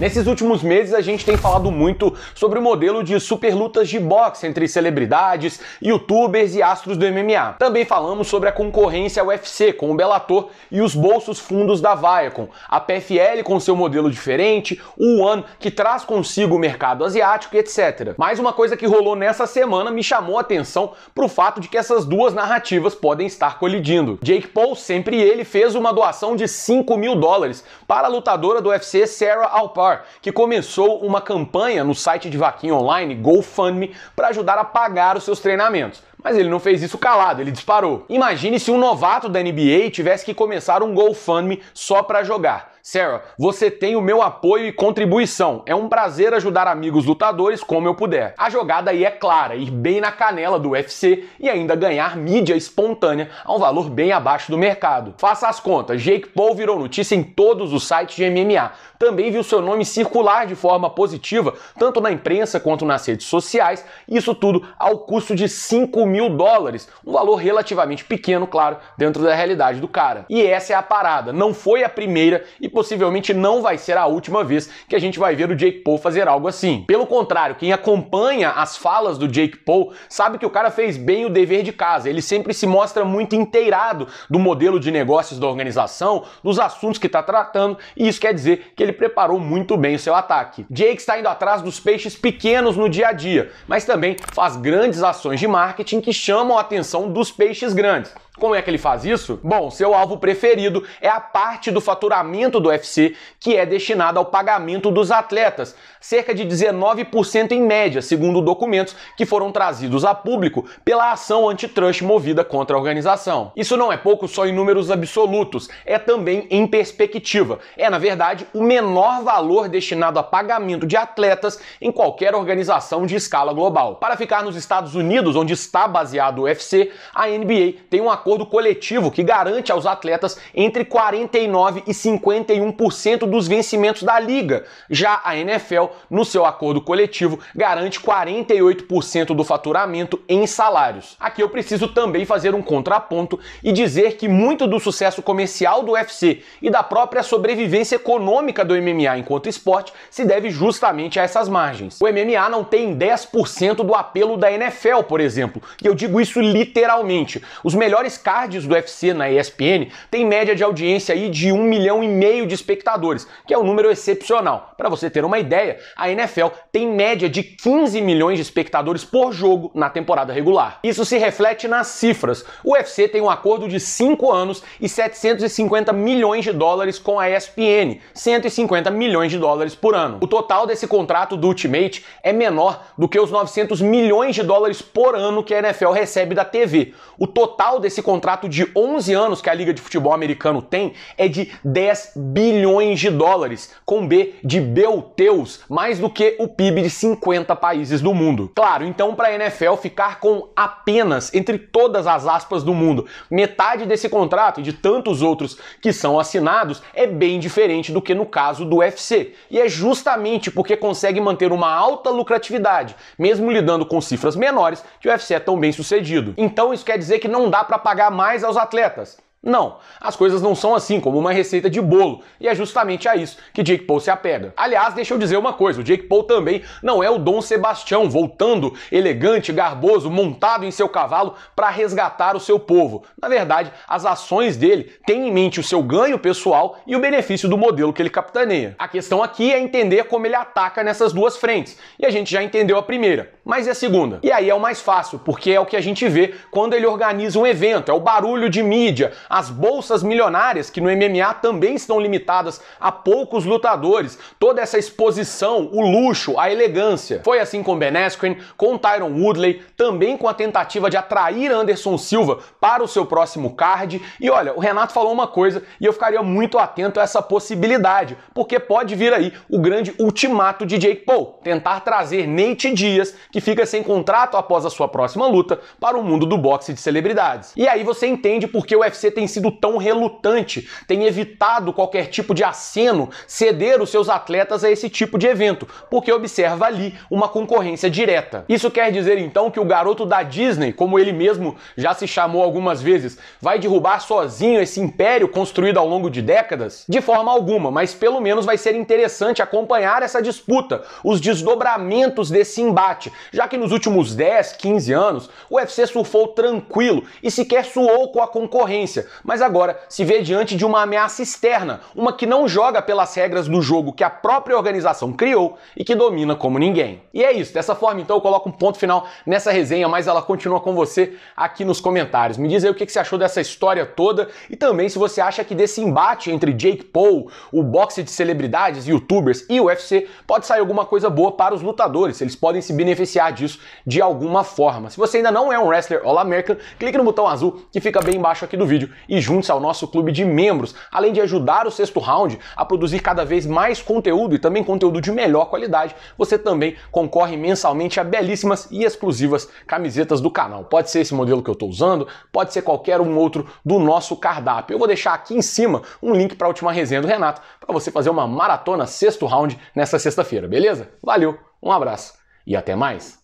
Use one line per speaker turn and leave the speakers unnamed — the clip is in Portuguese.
Nesses últimos meses a gente tem falado muito sobre o modelo de super lutas de boxe entre celebridades, youtubers e astros do MMA. Também falamos sobre a concorrência UFC com o Bellator e os bolsos fundos da Viacom, a PFL com seu modelo diferente, o One que traz consigo o mercado asiático, etc. Mas uma coisa que rolou nessa semana me chamou a atenção para o fato de que essas duas narrativas podem estar colidindo. Jake Paul, sempre ele, fez uma doação de 5 mil dólares para a lutadora do UFC Sarah Alpar Store, que começou uma campanha no site de vaquinha online GoFundMe para ajudar a pagar os seus treinamentos. Mas ele não fez isso calado, ele disparou. Imagine se um novato da NBA tivesse que começar um GoFundMe só para jogar. Sarah, você tem o meu apoio e contribuição. É um prazer ajudar amigos lutadores como eu puder. A jogada aí é clara, ir bem na canela do UFC e ainda ganhar mídia espontânea a um valor bem abaixo do mercado. Faça as contas, Jake Paul virou notícia em todos os sites de MMA. Também viu seu nome circular de forma positiva, tanto na imprensa quanto nas redes sociais, isso tudo ao custo de 5 mil dólares. Um valor relativamente pequeno, claro, dentro da realidade do cara. E essa é a parada. Não foi a primeira e possivelmente não vai ser a última vez que a gente vai ver o Jake Paul fazer algo assim. Pelo contrário, quem acompanha as falas do Jake Paul sabe que o cara fez bem o dever de casa. Ele sempre se mostra muito inteirado do modelo de negócios da organização, dos assuntos que está tratando, e isso quer dizer que ele preparou muito bem o seu ataque. Jake está indo atrás dos peixes pequenos no dia a dia, mas também faz grandes ações de marketing que chamam a atenção dos peixes grandes. Como é que ele faz isso? Bom, seu alvo preferido é a parte do faturamento do UFC que é destinada ao pagamento dos atletas, cerca de 19% em média, segundo documentos que foram trazidos a público pela ação antitrust movida contra a organização. Isso não é pouco só em números absolutos, é também em perspectiva. É, na verdade, o menor valor destinado a pagamento de atletas em qualquer organização de escala global. Para ficar nos Estados Unidos, onde está baseado o UFC, a NBA tem um acordo acordo coletivo que garante aos atletas entre 49 e 51% dos vencimentos da liga. Já a NFL, no seu acordo coletivo, garante 48% do faturamento em salários. Aqui eu preciso também fazer um contraponto e dizer que muito do sucesso comercial do UFC e da própria sobrevivência econômica do MMA enquanto esporte se deve justamente a essas margens. O MMA não tem 10% do apelo da NFL, por exemplo, e eu digo isso literalmente. Os melhores maiores cards do UFC na ESPN tem média de audiência aí de 1 milhão e meio de espectadores, que é um número excepcional. Para você ter uma ideia, a NFL tem média de 15 milhões de espectadores por jogo na temporada regular. Isso se reflete nas cifras. O UFC tem um acordo de 5 anos e 750 milhões de dólares com a ESPN, 150 milhões de dólares por ano. O total desse contrato do Ultimate é menor do que os 900 milhões de dólares por ano que a NFL recebe da TV. O total desse esse contrato de 11 anos que a Liga de Futebol Americano tem é de 10 bilhões de dólares, com B de Belteus, mais do que o PIB de 50 países do mundo. Claro, então para a NFL ficar com apenas, entre todas as aspas do mundo, metade desse contrato e de tantos outros que são assinados é bem diferente do que no caso do UFC. E é justamente porque consegue manter uma alta lucratividade, mesmo lidando com cifras menores, que o UFC é tão bem sucedido. Então isso quer dizer que não dá para pagar mais aos atletas. Não, as coisas não são assim, como uma receita de bolo, e é justamente a isso que Jake Paul se apega. Aliás, deixa eu dizer uma coisa: o Jake Paul também não é o Dom Sebastião, voltando elegante, garboso, montado em seu cavalo para resgatar o seu povo. Na verdade, as ações dele têm em mente o seu ganho pessoal e o benefício do modelo que ele capitaneia. A questão aqui é entender como ele ataca nessas duas frentes, e a gente já entendeu a primeira, mas e a segunda? E aí é o mais fácil, porque é o que a gente vê quando ele organiza um evento, é o barulho de mídia as bolsas milionárias, que no MMA também estão limitadas a poucos lutadores, toda essa exposição, o luxo, a elegância. Foi assim com Ben Askren, com Tyron Woodley, também com a tentativa de atrair Anderson Silva para o seu próximo card. E olha, o Renato falou uma coisa e eu ficaria muito atento a essa possibilidade, porque pode vir aí o grande ultimato de Jake Paul, tentar trazer Nate Dias, que fica sem contrato após a sua próxima luta, para o mundo do boxe de celebridades. E aí você entende porque o UFC tem tem sido tão relutante, tem evitado qualquer tipo de aceno, ceder os seus atletas a esse tipo de evento, porque observa ali uma concorrência direta. Isso quer dizer então que o garoto da Disney, como ele mesmo já se chamou algumas vezes, vai derrubar sozinho esse império construído ao longo de décadas? De forma alguma, mas pelo menos vai ser interessante acompanhar essa disputa, os desdobramentos desse embate, já que nos últimos 10, 15 anos o UFC surfou tranquilo e sequer suou com a concorrência, mas agora se vê diante de uma ameaça externa, uma que não joga pelas regras do jogo que a própria organização criou e que domina como ninguém. E é isso, dessa forma então eu coloco um ponto final nessa resenha, mas ela continua com você aqui nos comentários. Me diz aí o que você achou dessa história toda e também se você acha que desse embate entre Jake Paul, o boxe de celebridades, youtubers e UFC pode sair alguma coisa boa para os lutadores, eles podem se beneficiar disso de alguma forma. Se você ainda não é um wrestler All American, clique no botão azul que fica bem embaixo aqui do vídeo e junte-se ao nosso clube de membros, além de ajudar o sexto round a produzir cada vez mais conteúdo e também conteúdo de melhor qualidade. Você também concorre mensalmente a belíssimas e exclusivas camisetas do canal. Pode ser esse modelo que eu estou usando, pode ser qualquer um outro do nosso cardápio. Eu vou deixar aqui em cima um link para a última resenha do Renato para você fazer uma maratona sexto round nessa sexta-feira, beleza? Valeu, um abraço e até mais!